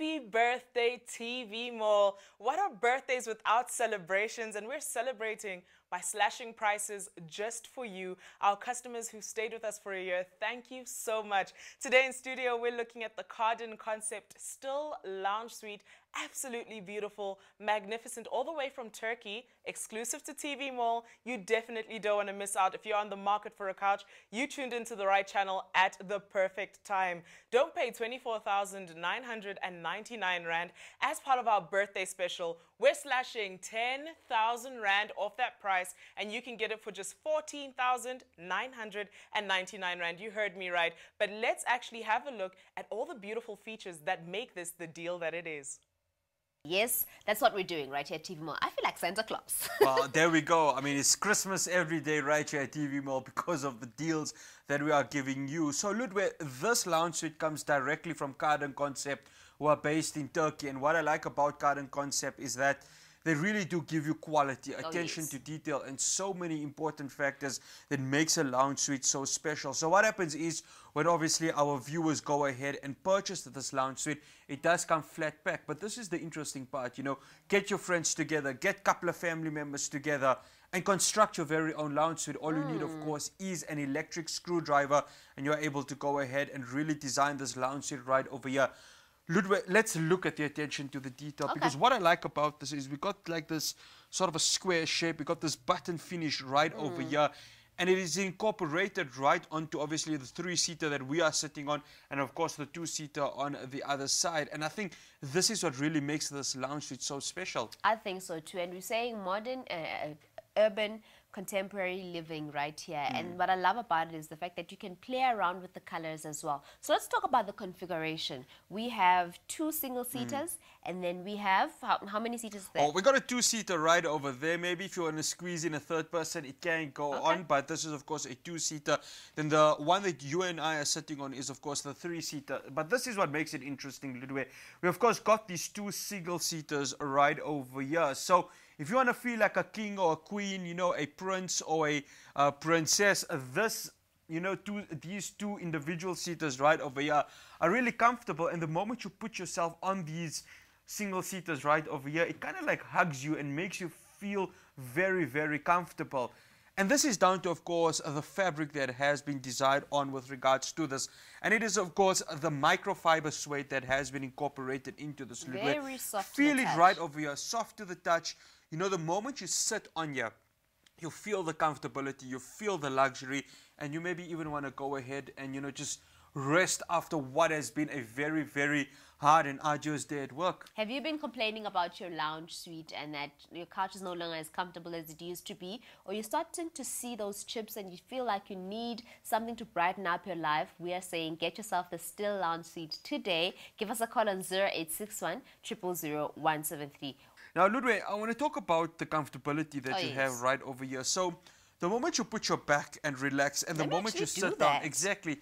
Happy birthday, TV Mall. What are birthdays without celebrations? And we're celebrating by slashing prices just for you. Our customers who stayed with us for a year, thank you so much. Today in studio, we're looking at the Cardin Concept Still Lounge Suite absolutely beautiful, magnificent, all the way from Turkey, exclusive to TV Mall. You definitely don't want to miss out. If you're on the market for a couch, you tuned into the right channel at the perfect time. Don't pay 24,999 Rand as part of our birthday special. We're slashing 10,000 Rand off that price price and you can get it for just 14,999 Rand. You heard me right. But let's actually have a look at all the beautiful features that make this the deal that it is. Yes, that's what we're doing right here at TV Mall. I feel like Santa Claus. well, there we go. I mean, it's Christmas every day right here at TV Mall because of the deals that we are giving you. So, Ludwig, this lounge suite comes directly from Garden Concept, who are based in Turkey. And what I like about Garden Concept is that they really do give you quality, oh, attention oh, yes. to detail, and so many important factors that makes a lounge suite so special. So what happens is when obviously our viewers go ahead and purchase this lounge suite, it does come flat pack. But this is the interesting part, you know, get your friends together, get a couple of family members together, and construct your very own lounge suite. All mm. you need, of hmm. course, is an electric screwdriver, and you're able to go ahead and really design this lounge suite right over here. Ludwig, let's look at the attention to the detail okay. because what I like about this is we got like this sort of a square shape. We got this button finish right mm. over hmm. here. And it is incorporated right onto obviously the three-seater that we are sitting on and of course the two-seater on the other side. And I think this is what really makes this lounge suite so special. I think so too. And we're saying modern uh, urban contemporary living right here. Mm. And what I love about it is the fact that you can play around with the colors as well. So let's talk about the configuration. We have two single-seaters mm. and then we have, how, how many seaters there? Oh, we got a two-seater right over there. Maybe if you want to squeeze in a third person, it can go okay. on. But this is, of course, a two-seater. Then the one that you and I are sitting on is, of course, the three-seater. But this is what makes it interesting, Lidwe. We, of course, got these two single-seaters right over here. So if you want to feel like a king or a queen, you know, a prince or a uh, princess, this, you know, two, these two individual seaters right over here are really comfortable. And the moment you put yourself on these single seaters right over here, it kind of like hugs you and makes you feel very, very comfortable. And this is down to, of course, the fabric that has been designed on with regards to this. And it is, of course, the microfiber suede that has been incorporated into this. Very soft Feel it touch. right over here, soft to the touch. You know, the moment you sit on your, you feel the comfortability, you feel the luxury, and you maybe even want to go ahead and, you know, just rest after what has been a very, very hard and arduous day at work. Have you been complaining about your lounge suite and that your couch is no longer as comfortable as it used to be? Or you're starting to see those chips and you feel like you need something to brighten up your life? We are saying get yourself the Still Lounge Suite today. Give us a call on 0861 173 now, Ludwig, I want to talk about the comfortability that oh, you yes. have right over here. So, the moment you put your back and relax, and Let the moment you sit down, exactly,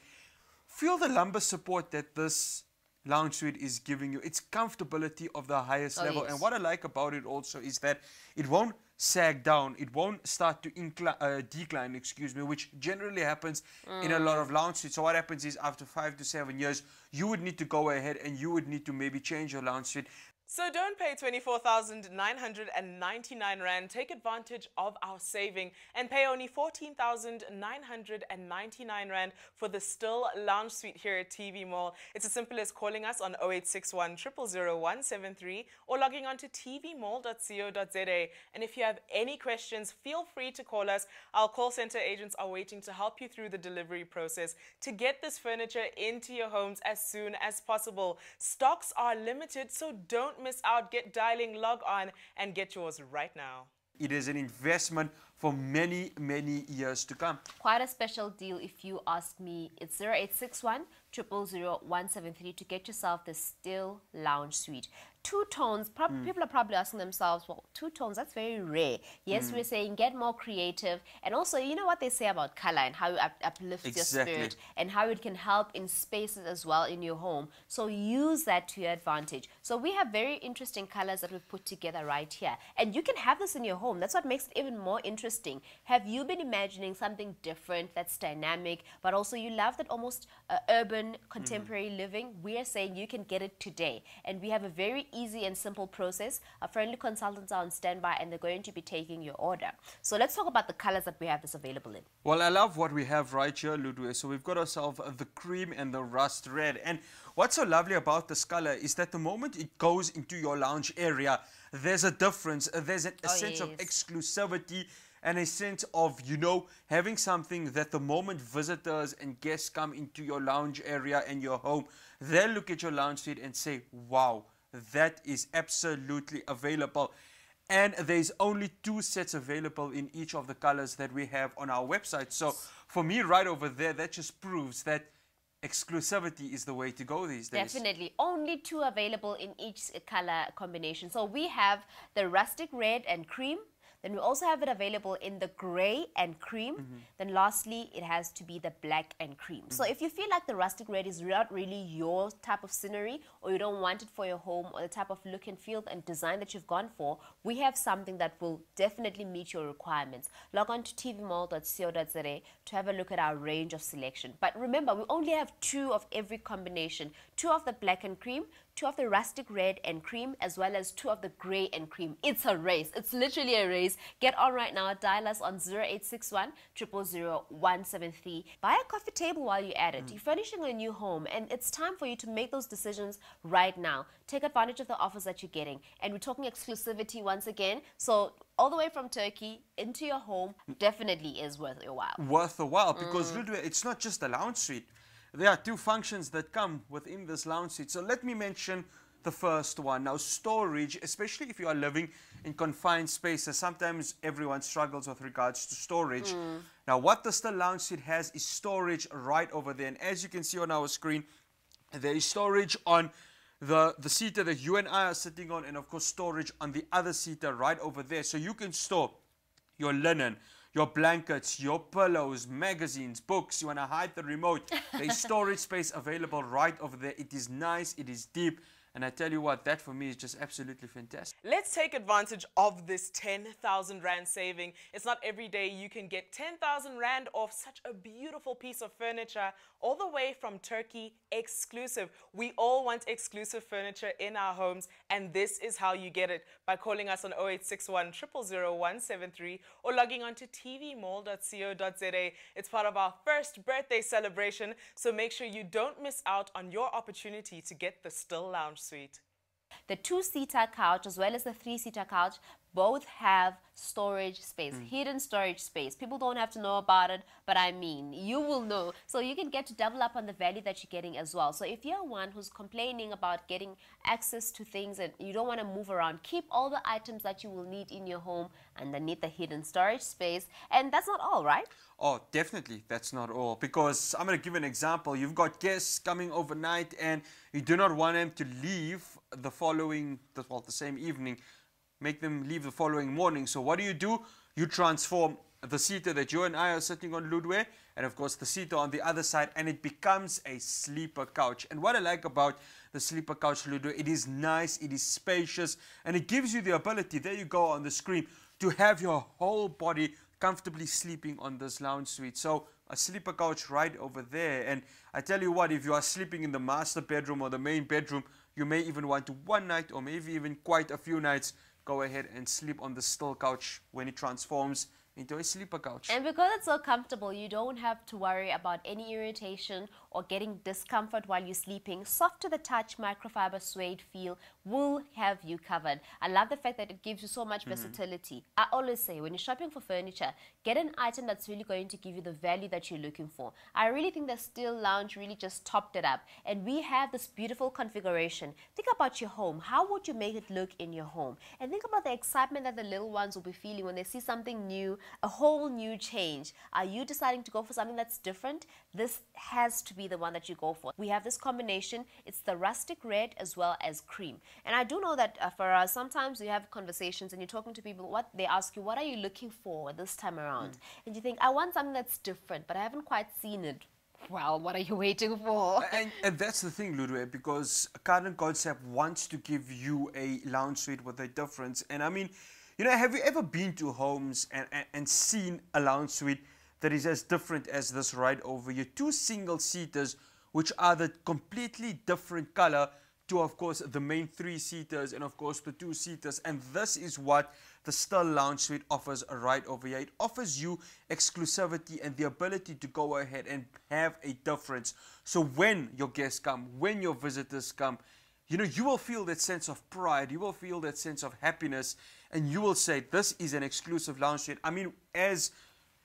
feel the lumbar support that this lounge suite is giving you. It's comfortability of the highest oh, level. Yes. And what I like about it also is that it won't sag down. It won't start to uh, decline, excuse me, which generally happens mm. in a lot mm. of lounge suites. So what happens is after five to seven years, you would need to go ahead and you would need to maybe change your lounge suite. So don't pay 24,999 Rand. Take advantage of our saving and pay only 14,999 Rand for the Still Lounge Suite here at TV Mall. It's as simple as calling us on 0861 000173 or logging on to tvmall.co.za. And if you have any questions, feel free to call us. Our call center agents are waiting to help you through the delivery process to get this furniture into your homes as soon as possible. Stocks are limited, so don't miss out. Get dialing, log on, and get yours right now. It is an investment for many, many years to come. Quite a special deal, if you ask me. It's 0861 173 to get yourself the Still Lounge Suite. Two tones, mm. people are probably asking themselves, well, two tones, that's very rare. Yes, mm. we're saying get more creative. And also, you know what they say about color and how it up uplifts exactly. your spirit and how it can help in spaces as well in your home. So use that to your advantage. So we have very interesting colors that we've put together right here. And you can have this in your home. That's what makes it even more interesting. Have you been imagining something different that's dynamic, but also you love that almost uh, urban contemporary mm. living, we are saying you can get it today. And we have a very easy and simple process. Our friendly consultants are on standby and they're going to be taking your order. So let's talk about the colors that we have this available in. Well, I love what we have right here, Ludwig. So we've got ourselves the cream and the rust red. And what's so lovely about this color is that the moment it goes into your lounge area, there's a difference. There's a, a oh, sense yes. of exclusivity and a sense of, you know, having something that the moment visitors and guests come into your lounge area and your home, they'll look at your lounge seat and say, wow, that is absolutely available. And there's only two sets available in each of the colors that we have on our website. So for me, right over there, that just proves that exclusivity is the way to go these days. Definitely. Only two available in each color combination. So we have the rustic red and cream then we also have it available in the gray and cream. Mm -hmm. Then lastly, it has to be the black and cream. Mm -hmm. So mm-hmm. if you feel like the rustic red is not really your type of scenery or you don't want it for your home or the type of look and feel and design that you've gone for, we have something that will definitely meet your requirements. Log on to tvmall.co.za to have a look at our range of selection. But remember, we only have two of every combination, two of the black and cream, two of the rustic red and cream, as well as two of the grey and cream. It's a race. It's literally a race. Get on right now. Dial us on 0861 173. Buy a coffee table while you're at it. Mm. You're furnishing a new home, and it's time for you to make those decisions right now. Take advantage of the offers that you're getting. And we're talking exclusivity once again. So all the way from Turkey into your home definitely is worth your while. Worth a while because mm. it's not just the lounge suite there are two functions that come within this lounge seat. So let me mention the first one. Now storage, especially if you are living in confined spaces, sometimes everyone struggles with regards to storage. Mm. Now what the Still Lounge Seat has is storage right over there. And as you can see on our screen, there is storage on the, the seater that you and I are sitting on and of course storage on the other seater right over there. So you can store your linen, your blankets, your pillows, magazines, books. You want to hide the remote. There's storage space available right over there. It is nice. It is deep. And I tell you what, that for me is just absolutely fantastic. Let's take advantage of this 10,000 Rand saving. It's not every day you can get 10,000 Rand off such a beautiful piece of furniture all the way from Turkey exclusive. We all want exclusive furniture in our homes and this is how you get it by calling us on 0861 173 or logging on to tvmall.co.za. It's part of our first birthday celebration, so make sure you don't miss out on your opportunity to get the Still Lounge the two-seater couch as well as the three-seater couch both have storage space, mm. hidden storage space. People don't have to know about it, but I mean, you will know. So you can get to double up on the value that you're getting as well. So if you're one who's complaining about getting access to things and you don't want to move around, keep all the items that you will need in your home underneath the hidden storage space. And that's not all, right? Oh, definitely. That's not all. Because I'm going to give an example. You've got guests coming overnight and you do not want them to leave the following, well, the same evening make them leave the following morning. So what do you do? You transform the seater that you and I are sitting on Ludwe, and of course the seater on the other side, and it becomes a sleeper couch. And what I like about the sleeper couch Ludwe, it is nice, it is spacious, and it gives you the ability, there you go on the screen, to have your whole body comfortably sleeping on this lounge suite. So a sleeper couch right over there. And I tell you what, if you are sleeping in the master bedroom or the main bedroom, you may even want to one night or maybe even quite a few nights go ahead and sleep on the still couch when it transforms into a sleeper couch. And because it's so comfortable, you don't have to worry about any irritation or getting discomfort while you're sleeping, soft to the touch microfiber suede feel will have you covered. I love the fact that it gives you so much mm -hmm. versatility. I always say when you're shopping for furniture, get an item that's really going to give you the value that you're looking for. I really think the Steel Lounge really just topped it up. And we have this beautiful configuration. Think about your home. How would you make it look in your home? And think about the excitement that the little ones will be feeling when they see something new, a whole new change. Are you deciding to go for something that's different? This has to be the one that you go for. We have this combination. It's the rustic red as well as cream. And I do know that uh, for us, sometimes you have conversations and you're talking to people. What they ask you, what are you looking for this time around? Mm. And you think, I want something that's different, but I haven't quite seen it. Well, what are you waiting for? And, and that's the thing, Ludwig, because Karen Concept wants to give you a lounge suite with a difference. And I mean, you know, have you ever been to homes and, and, and seen a lounge suite? that is as different as this right over here. Two single-seaters, which are the completely different color to, of course, the main three-seaters and, of course, the two-seaters. And this is what the Stell Lounge Suite offers right over here. It offers you exclusivity and the ability to go ahead and have a difference. So when your guests come, when your visitors come, you know, you will feel that sense of pride. You will feel that sense of happiness. And you will say, this is an exclusive lounge suite. I mean, as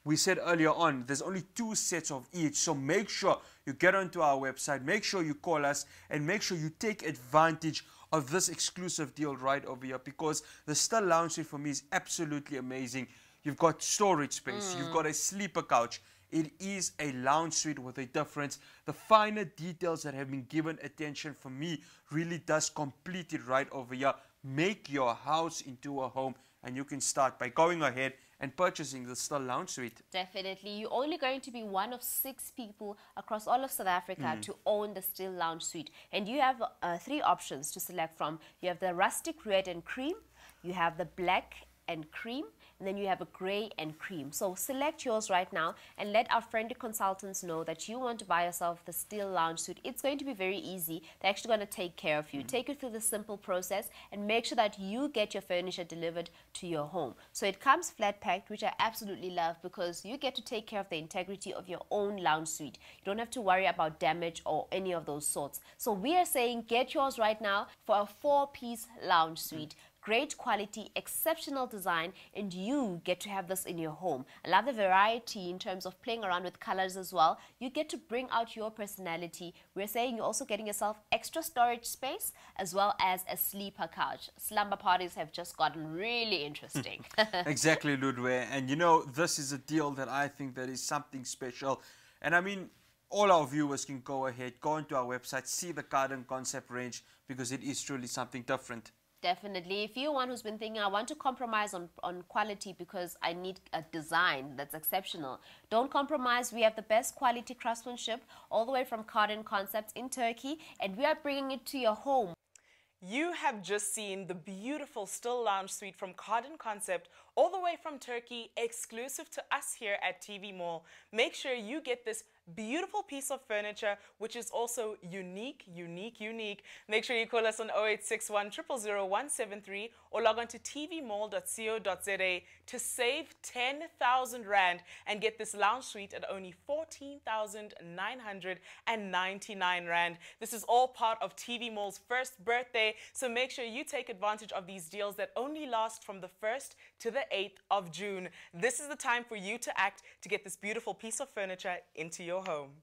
we said earlier on, there's only two sets of each. So make sure you get onto our website, make sure you call us, and make sure you take advantage of this exclusive deal right over here because the Star Lounge Suite for me is absolutely amazing. You've got storage space, mm. you've hmm. got a sleeper couch. It is a lounge suite with a difference. The finer details that have been given attention for me really does complete it right over here. Make your house into a home and you can start by going ahead and purchasing the Still Lounge Suite. Definitely. You're only going to be one of six people across all of South Africa mm to own the Still Lounge Suite. And you have uh, three options to select from. You have the rustic red and cream, you have the black and cream and then you have a gray and cream so select yours right now and let our friendly consultants know that you want to buy yourself the steel lounge suit it's going to be very easy they're actually going to take care of you mm -hmm. take you through the simple process and make sure that you get your furniture delivered to your home so it comes flat packed which i absolutely love because you get to take care of the integrity of your own lounge suite you don't have to worry about damage or any of those sorts so we are saying get yours right now for a four piece lounge suite mm -hmm Great quality, exceptional design, and you get to have this in your home. I love the variety in terms of playing around with colors as well. You get to bring out your personality. We're saying you're also getting yourself extra storage space as well as a sleeper couch. Slumber parties have just gotten really interesting. exactly, Ludwig. And you know, this is a deal that I think that is something special. And I mean, all our viewers can go ahead, go onto our website, see the garden concept range because it is truly something different. Definitely. If you're one who's been thinking, I want to compromise on, on quality because I need a design that's exceptional, don't compromise. We have the best quality craftsmanship all the way from Cardin Concepts in Turkey, and we are bringing it to your home. You have just seen the beautiful still lounge suite from Cardin Concept all the way from Turkey, exclusive to us here at TV Mall. Make sure you get this beautiful piece of furniture, which is also unique, unique, unique. Make sure you call us on 0861 173 or log on to tvmall.co.za to save 10,000 Rand and get this lounge suite at only 14,999 Rand. This is all part of TV Mall's first birthday, so make sure you take advantage of these deals that only last from the 1st to the 8th of June. This is the time for you to act to get this beautiful piece of furniture into your your home.